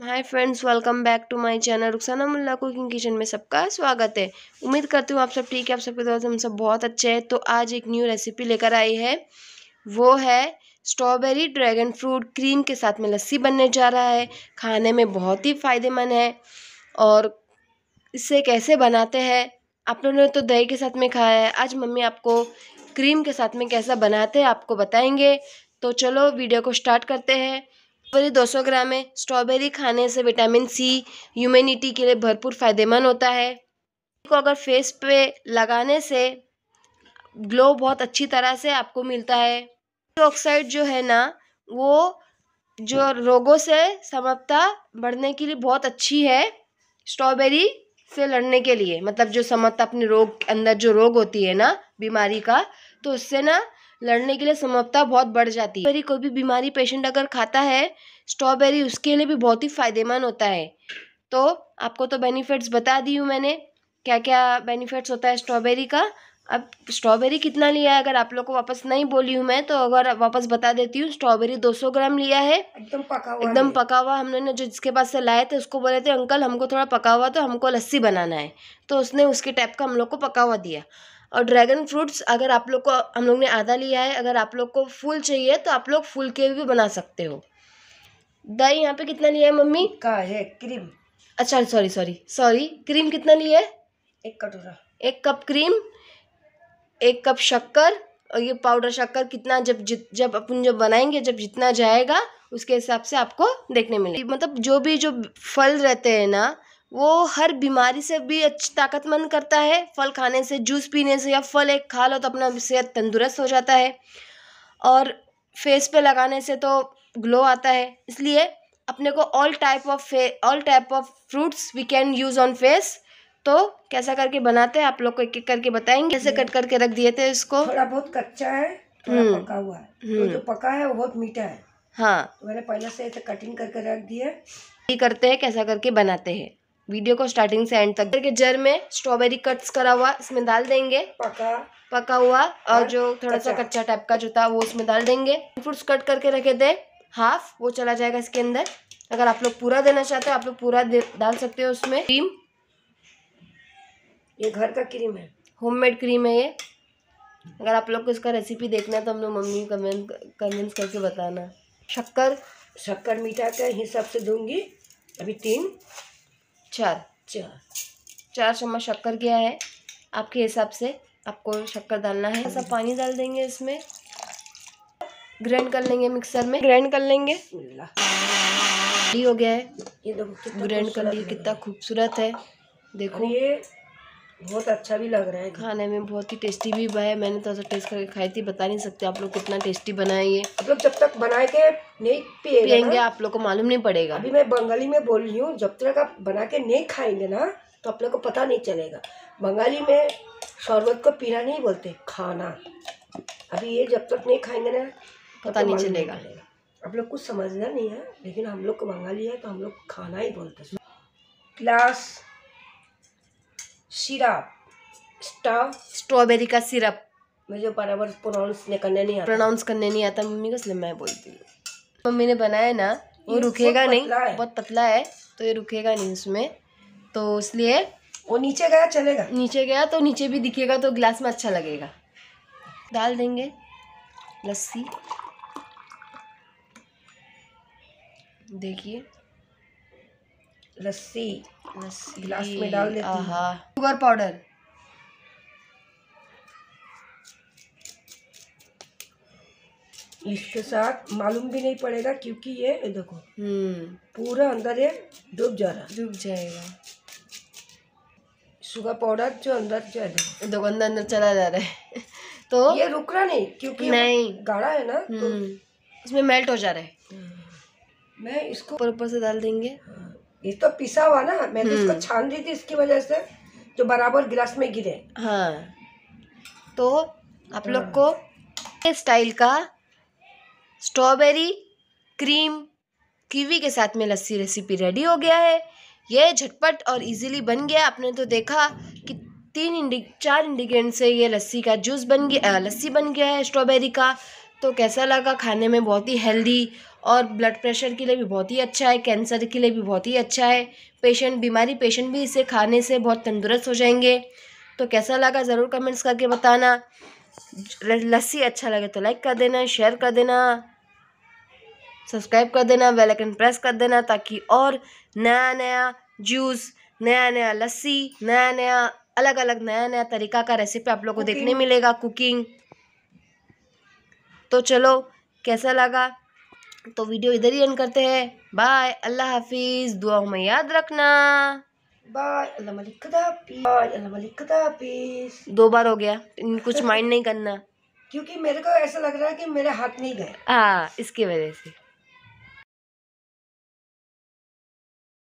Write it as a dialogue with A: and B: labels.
A: Hi friends welcome back to my channel Rukhsana Mulla cooking kitchen में सबका स्वागत है उम्मीद करती हूँ आप सब ठीक है आप सबके दोस्त हम सब बहुत अच्छे हैं तो आज एक न्यू रेसिपी लेकर आई है वो है स्ट्रॉबेरी ड्रैगन फ्रूट क्रीम के साथ में लस्सी बनने जा रहा है खाने में बहुत ही फ़ायदेमंद है और इसे कैसे बनाते हैं आप लोगों ने तो दही के साथ में खाया है आज मम्मी आपको क्रीम के साथ में कैसा बनाते हैं आपको बताएंगे तो चलो वीडियो को स्टार्ट करते हैं पूरे 200 ग्राम में स्ट्रॉबेरी खाने से विटामिन सी ह्यूमिनिटी के लिए भरपूर फायदेमंद होता है इसको अगर फेस पे लगाने से ग्लो बहुत अच्छी तरह से आपको मिलता है ऑक्साइड जो है ना वो जो रोगों से समता बढ़ने के लिए बहुत अच्छी है स्ट्रॉबेरी से लड़ने के लिए मतलब जो समता अपने रोग अंदर जो रोग होती है ना बीमारी का तो उससे ना लड़ने के लिए क्षमता बहुत बढ़ जाती है कोई भी बीमारी पेशेंट अगर खाता है स्ट्रॉबेरी उसके लिए भी बहुत ही फायदेमंद होता है तो आपको तो बेनिफिट्स बता दी हूँ मैंने क्या क्या बेनिफिट्स होता है स्ट्रॉबेरी का अब स्ट्रॉबेरी कितना लिया है अगर आप लोग को वापस नहीं बोली हूँ मैं तो अगर वापस बता देती हूँ स्ट्रॉबेरी 200 ग्राम लिया है एकदम पका हुआ एकदम पका हुआ हमने जो जिसके पास से लाए थे उसको बोले थे अंकल हमको थोड़ा पका हुआ तो हमको लस्सी बनाना है तो उसने उसके टाइप का हम लोग को पका हुआ दिया और ड्रैगन फ्रूट्स अगर आप लोग को हम लोग ने आधा लिया है अगर आप लोग को फूल चाहिए तो आप लोग फूल के भी बना सकते हो दही यहाँ पे कितना लिया है मम्मी का है क्रीम अच्छा सॉरी सॉरी सॉरी क्रीम कितना लिया है एक कटोरा एक कप क्रीम एक कप शक्कर और ये पाउडर शक्कर कितना जब जित जब अपन जब बनाएंगे जब जितना जाएगा उसके हिसाब से आपको देखने मिलेगा मतलब जो भी जो फल रहते हैं ना वो हर बीमारी से भी अच्छी ताकतमंद करता है फल खाने से जूस पीने से या फल एक खा लो तो अपना सेहत तंदुरुस्त हो जाता है और फेस पे लगाने से तो ग्लो आता है इसलिए अपने को ऑल टाइप ऑफ फे all type of fruits we can use on face तो कैसा करके बनाते हैं आप लोग को एक एक
B: करके बताएंगे कैसे हम्म। कट करके रख दिए थे इसको थोड़ा बहुत कच्चा है थोड़ा हम्म। पका हुआ है तो जो हम्म। पका है वो बहुत मीठा है हाँ तो मैंने पहले से कटिंग करके रख दिया करते हैं
A: कैसा करके बनाते हैं वीडियो को स्टार्टिंग से एंड तक के जर में स्ट्रॉबेरी कट्स करा हुआ इसमें डाल देंगे पका पका हुआ और हाँ, जो थोड़ा सा कच्चा टाइप का जो था वो उसमें डाल देंगे फ्रूट्स कट करके रखे थे हाफ वो चला जाएगा इसके अंदर अगर आप लोग पूरा देना चाहते हो आप लोग पूरा डाल सकते हो उसमें क्रीम ये घर का क्रीम है होममेड क्रीम है ये अगर आप लोग को इसका रेसिपी देखना है तो हम लोग मम्मी कमेंट कमेंट करके बताना शक्कर शक्कर मीठा का हिसाब से दूंगी अभी तीन चार चार चार चम्मच शक्कर गया है आपके हिसाब से आपको शक्कर डालना है ऐसा पानी डाल देंगे इसमें ग्राइंड कर लेंगे मिक्सर में ग्राइंड कर लेंगे हो गया है ये ग्राइंड कर लिए कितना खूबसूरत है देखो ये बहुत अच्छा भी लग रहा है खाने में बहुत ही टेस्टी भी है मैंने तो ऐसा टेस्ट करके खाई थी बता नहीं सकते आप लोग कितना टेस्टी बनाए ये
B: आप लोग जब तक बना के नहीं पिएंगे आप लोग को मालूम नहीं पड़ेगा अभी मैं बंगाली में बोल रही हूँ जब तक आप बना के नहीं खाएंगे ना तो आप लोग को पता नहीं चलेगा बंगाली में शरबत को पीना नहीं बोलते खाना अभी ये जब तक नहीं खाएंगे ना
A: पता तो नहीं चलेगा
B: आप लोग कुछ समझना नहीं है लेकिन हम लोग को बंगाली है तो हम लोग खाना ही बोलते क्लास सिरप स्टव
A: स्ट्रॉबेरी का सिरप मुझे बराबर प्रोनाउंस करने नहीं आता प्रोनाउंस करने नहीं आता मम्मी को इसलिए मैं बोलती हूँ मम्मी ने बनाया ना वो रुकेगा नहीं बहुत पतला है तो ये रुकेगा नहीं उसमें तो इसलिए वो नीचे गया चलेगा नीचे गया तो नीचे भी दिखेगा तो ग्लास में अच्छा लगेगा डाल देंगे लस्सी
B: देखिए लस्सी लस्सी में डाल देती हूँ
A: शुगर पाउडर
B: इसके साथ मालूम भी नहीं पड़ेगा क्योंकि ये देखो हम्म। पूरा अंदर ये डूब जा रहा डूब जाएगा शुगर पाउडर जो अंदर जा देखो अंदर अंदर चला जा रहा है तो ये रुक रहा नहीं क्योंकि नहीं गाढ़ा है ना तो हम्म। इसमें मेल्ट हो जा रहा है हाँ। मैं इसको ऊपर ऊपर से डाल देंगे हाँ। ये तो पिसा हुआ ना मैं तो इसको हम्म। छान रही थी इसकी वजह से जो बराबर गिलास में गिरे हाँ तो
A: आप लोग हाँ। को स्टाइल का स्ट्रॉबेरी क्रीम कीवी के साथ में लस्सी रेसिपी रेडी हो गया है ये झटपट और इजीली बन गया आपने तो देखा कि तीन इंडिक चार इंडिग्रेंट से ये लस्सी का जूस बन गया लस्सी बन गया है स्ट्रॉबेरी का तो कैसा लगा खाने में बहुत ही हेल्दी और ब्लड प्रेशर के लिए भी बहुत ही अच्छा है कैंसर के लिए भी बहुत ही अच्छा है पेशेंट बीमारी पेशेंट भी इसे खाने से बहुत तंदुरुस्त हो जाएंगे तो कैसा लगा ज़रूर कमेंट्स करके बताना लस्सी अच्छा लगे तो लाइक कर देना शेयर कर देना सब्सक्राइब कर देना बेल आइकन प्रेस कर देना ताकि और नया नया जूस नया नया लस्सी नया नया अलग अलग नया नया तरीका का रेसिपी आप लोग को देखने मिलेगा कुकिंग तो चलो कैसा लगा तो वीडियो इधर ही एंड करते हैं बाय अल्लाह हाफिज़ दुआ में
B: याद रखना बाय अल्लाह मलिक बाय अल्लाह मलिक दो बार हो गया कुछ माइंड नहीं करना क्योंकि मेरे को ऐसा लग रहा है कि मेरे हाथ नहीं गए
A: हाँ इसकी वजह से